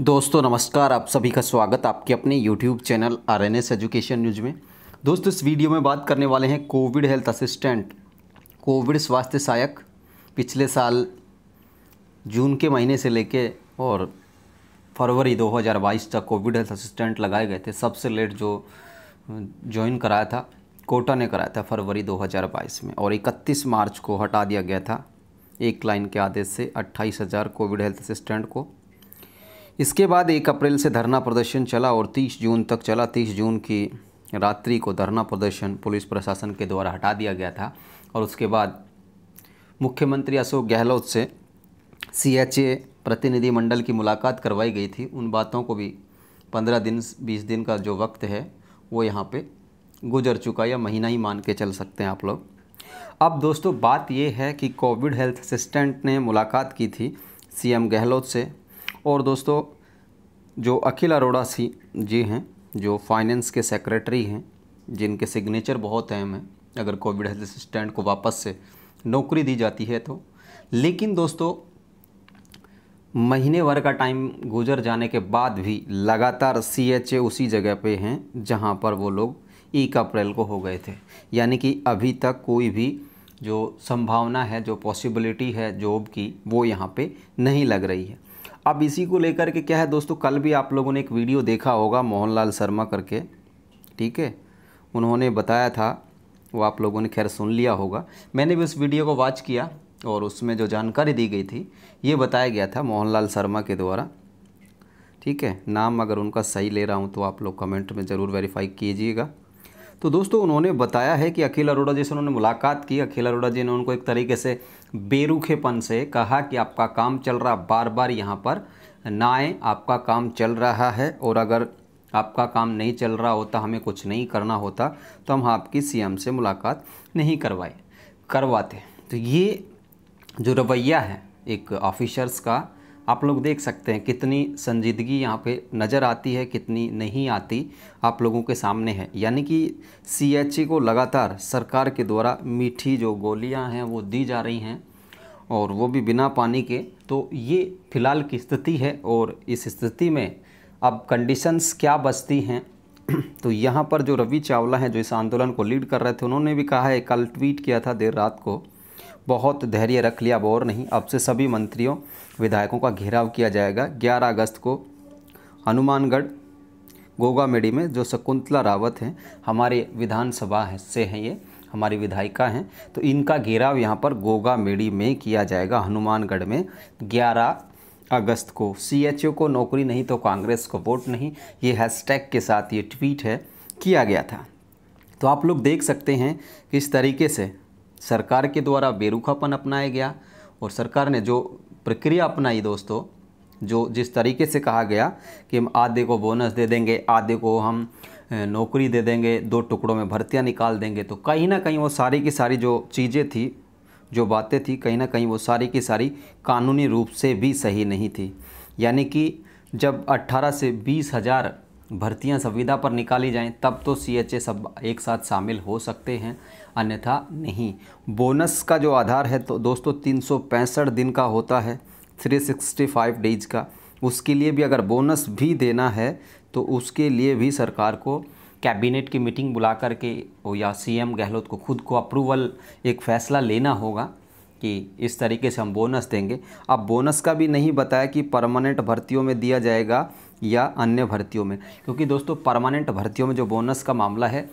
दोस्तों नमस्कार आप सभी का स्वागत आपके अपने YouTube channel R N S education news में दोस्तों इस वीडियो में बात करने वाले हैं कोविड हेल्थ असिस्टेंट कोविड स्वास्थ्य सहायक पिछले साल जून के महीने से लेके और फरवरी 2022 तक कोविड हेल्थ असिस्टेंट लगाए गए थे सबसे लेट जो ज्वाइन कराया था कोटा ने कराया था फरवरी 2022 में और 31 मार्च को हटा दिया गया था एक लाइन के आदेश से अट्ठाईस हज़ार कोविड हेल्थ असिस्टेंट को इसके बाद एक अप्रैल से धरना प्रदर्शन चला और 30 जून तक चला 30 जून की रात्रि को धरना प्रदर्शन पुलिस प्रशासन के द्वारा हटा दिया गया था और उसके बाद मुख्यमंत्री अशोक गहलोत से सी एच ए प्रतिनिधिमंडल की मुलाकात करवाई गई थी उन बातों को भी पंद्रह दिन बीस दिन का जो वक्त है वो यहाँ पे गुजर चुका या महीना ही मान के चल सकते हैं आप लोग अब दोस्तों बात ये है कि कोविड हेल्थ असिस्टेंट ने मुलाकात की थी सीएम गहलोत से और दोस्तों जो अखिल अरोड़ा सी जी हैं जो फाइनेंस के सेक्रेटरी हैं जिनके सिग्नेचर बहुत अहम हैं अगर कोविड हेल्थ असिस्टेंट को वापस से नौकरी दी जाती है तो लेकिन दोस्तों महीने भर का टाइम गुजर जाने के बाद भी लगातार सी एच ए उसी जगह पे हैं जहाँ पर वो लोग एक अप्रैल को हो गए थे यानी कि अभी तक कोई भी जो संभावना है जो पॉसिबिलिटी है जॉब की वो यहाँ पे नहीं लग रही है अब इसी को लेकर के क्या है दोस्तों कल भी आप लोगों ने एक वीडियो देखा होगा मोहनलाल शर्मा करके ठीक है उन्होंने बताया था वो आप लोगों ने खैर सुन लिया होगा मैंने भी उस वीडियो को वॉच किया और उसमें जो जानकारी दी गई थी ये बताया गया था मोहनलाल शर्मा के द्वारा ठीक है नाम अगर उनका सही ले रहा हूँ तो आप लोग कमेंट में ज़रूर वेरीफाई कीजिएगा तो दोस्तों उन्होंने बताया है कि अखिल अरोड़ा जी से उन्होंने मुलाकात की अखिल अरोड़ा जी ने उनको एक तरीके से बेरुखेपन से कहा कि आपका काम चल रहा बार बार यहाँ पर ना आए आपका काम चल रहा है और अगर आपका काम नहीं चल रहा होता हमें कुछ नहीं करना होता तो हम आपकी सीएम से मुलाकात नहीं करवाए करवाते तो ये जो रवैया है एक ऑफिसर्स का आप लोग देख सकते हैं कितनी संजीदगी यहाँ पे नज़र आती है कितनी नहीं आती आप लोगों के सामने है यानी कि सी e को लगातार सरकार के द्वारा मीठी जो गोलियाँ हैं वो दी जा रही हैं और वो भी बिना पानी के तो ये फ़िलहाल की स्थिति है और इस स्थिति में अब कंडीशंस क्या बचती हैं तो यहाँ पर जो रवि चावला हैं जो इस आंदोलन को लीड कर रहे थे उन्होंने भी कहा है कल ट्वीट किया था देर रात को बहुत धैर्य रख लिया अब और नहीं अब से सभी मंत्रियों विधायकों का घेराव किया जाएगा 11 अगस्त को हनुमानगढ़ गोगा मेडी में जो शकुंतला रावत हैं हमारे विधानसभा है, से हैं ये हमारी विधायिका हैं तो इनका घेराव यहाँ पर गोगा मेड़ी में किया जाएगा हनुमानगढ़ में 11 अगस्त को ओ को नौकरी नहीं तो कांग्रेस को वोट नहीं ये हैशटैग के साथ ये ट्वीट है किया गया था तो आप लोग देख सकते हैं किस तरीके से सरकार के द्वारा बेरुखापन अपनाया गया और सरकार ने जो प्रक्रिया अपनाई दोस्तों जो जिस तरीके से कहा गया कि हम आधे को बोनस दे देंगे आधे को हम नौकरी दे देंगे दो टुकड़ों में भर्तियाँ निकाल देंगे तो कहीं ना कहीं वो सारी की सारी जो चीज़ें थी जो बातें थी कहीं ना कहीं वो सारी की सारी कानूनी रूप से भी सही नहीं थी यानी कि जब 18 से बीस हज़ार भर्तियां संविदा पर निकाली जाएं तब तो सी एच ए सब एक साथ शामिल हो सकते हैं अन्यथा नहीं बोनस का जो आधार है तो दोस्तों तीन दिन का होता है 365 डेज का उसके लिए भी अगर बोनस भी देना है तो उसके लिए भी सरकार को कैबिनेट की मीटिंग बुला कर के या सीएम गहलोत को खुद को अप्रूवल एक फ़ैसला लेना होगा कि इस तरीके से हम बोनस देंगे अब बोनस का भी नहीं बताया कि परमानेंट भर्तियों में दिया जाएगा या अन्य भर्तियों में क्योंकि दोस्तों परमानेंट भर्तियों में जो बोनस का मामला है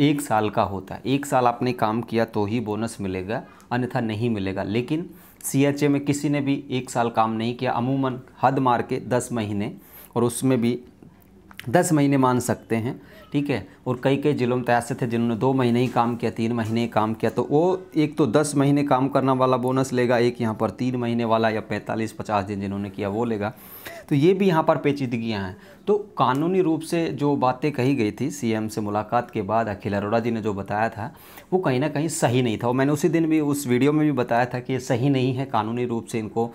एक साल का होता है एक साल आपने काम किया तो ही बोनस मिलेगा अन्यथा नहीं मिलेगा लेकिन सी में किसी ने भी एक साल काम नहीं किया अमूमन हद मार के दस महीने और उसमें भी दस महीने मान सकते हैं ठीक है और कई कई ज़िलों में तो ऐसे थे जिन्होंने दो महीने ही काम किया तीन महीने ही काम किया तो वो एक तो दस महीने काम करने वाला बोनस लेगा एक यहाँ पर तीन महीने वाला या पैंतालीस पचास दिन जिन्होंने किया वो लेगा तो ये भी यहाँ पर पेचीदगियाँ हैं तो कानूनी रूप से जो बातें कही गई थी सी से मुलाकात के बाद अखिल अरोड़ा जी ने जो बताया था वो कहीं ना कहीं सही नहीं था और मैंने उसी दिन भी उस वीडियो में भी बताया था कि ये सही नहीं है कानूनी रूप से इनको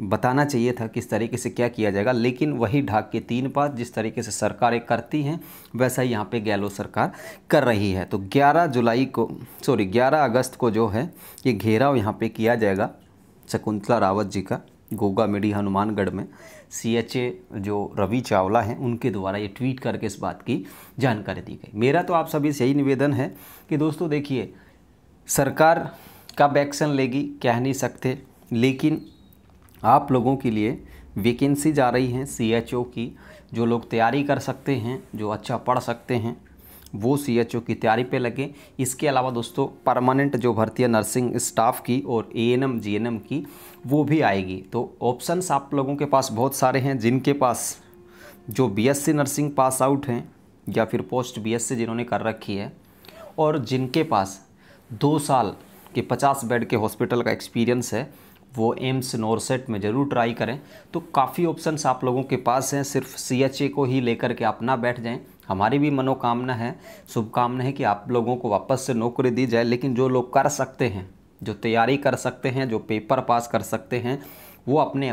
बताना चाहिए था किस तरीके से क्या किया जाएगा लेकिन वही ढाक के तीन पात जिस तरीके से सरकारें करती हैं वैसा ही यहाँ पे गहलोत सरकार कर रही है तो 11 जुलाई को सॉरी 11 अगस्त को जो है ये घेराव यहाँ पे किया जाएगा शकुंतला रावत जी का गोगा मिडी हनुमानगढ़ में ए जो रवि चावला हैं उनके द्वारा ये ट्वीट करके इस बात की जानकारी दी गई मेरा तो आप सभी से यही निवेदन है कि दोस्तों देखिए सरकार कब एक्शन लेगी कह नहीं सकते लेकिन आप लोगों के लिए वैकेंसी जा रही हैं सी की जो लोग तैयारी कर सकते हैं जो अच्छा पढ़ सकते हैं वो सी की तैयारी पे लगे इसके अलावा दोस्तों परमानेंट जो भर्ती है नर्सिंग स्टाफ की और A N M G N M की वो भी आएगी तो ऑप्शंस आप लोगों के पास बहुत सारे हैं जिनके पास जो बीएससी नर्सिंग पास आउट हैं या फिर पोस्ट बीएससी जिन्होंने कर रखी है और जिनके पास दो साल के पचास बेड के हॉस्पिटल का एक्सपीरियंस है वो एम्स नोरसेट में ज़रूर ट्राई करें तो काफ़ी ऑप्शंस आप लोगों के पास हैं सिर्फ सी को ही लेकर के आप ना बैठ जाएं हमारी भी मनोकामना है शुभकामना है कि आप लोगों को वापस से नौकरी दी जाए लेकिन जो लोग कर सकते हैं जो तैयारी कर सकते हैं जो पेपर पास कर सकते हैं वो अपने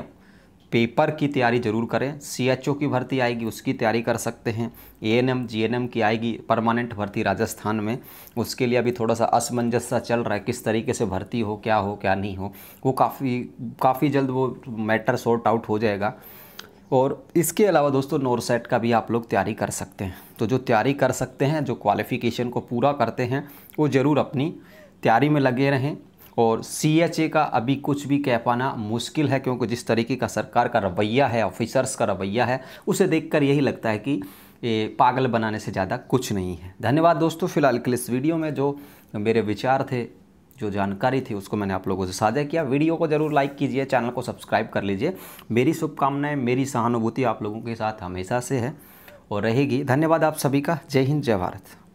पेपर की तैयारी जरूर करें सीएचओ की भर्ती आएगी उसकी तैयारी कर सकते हैं एएनएम जीएनएम की आएगी परमानेंट भर्ती राजस्थान में उसके लिए अभी थोड़ा सा असमंजस सा चल रहा है किस तरीके से भर्ती हो क्या हो क्या नहीं हो वो काफ़ी काफ़ी जल्द वो मैटर सॉर्ट आउट हो जाएगा और इसके अलावा दोस्तों नोरसेट का भी आप लोग तैयारी कर सकते हैं तो जो तैयारी कर सकते हैं जो क्वालिफ़िकेशन को पूरा करते हैं वो ज़रूर अपनी तैयारी में लगे रहें और सी का अभी कुछ भी कह पाना मुश्किल है क्योंकि जिस तरीके का सरकार का रवैया है ऑफिसर्स का रवैया है उसे देखकर यही लगता है कि ये पागल बनाने से ज़्यादा कुछ नहीं है धन्यवाद दोस्तों फिलहाल के इस वीडियो में जो मेरे विचार थे जो जानकारी थी उसको मैंने आप लोगों से साझा किया वीडियो को जरूर लाइक कीजिए चैनल को सब्सक्राइब कर लीजिए मेरी शुभकामनाएं मेरी सहानुभूति आप लोगों के साथ हमेशा से है और रहेगी धन्यवाद आप सभी का जय हिंद जय भारत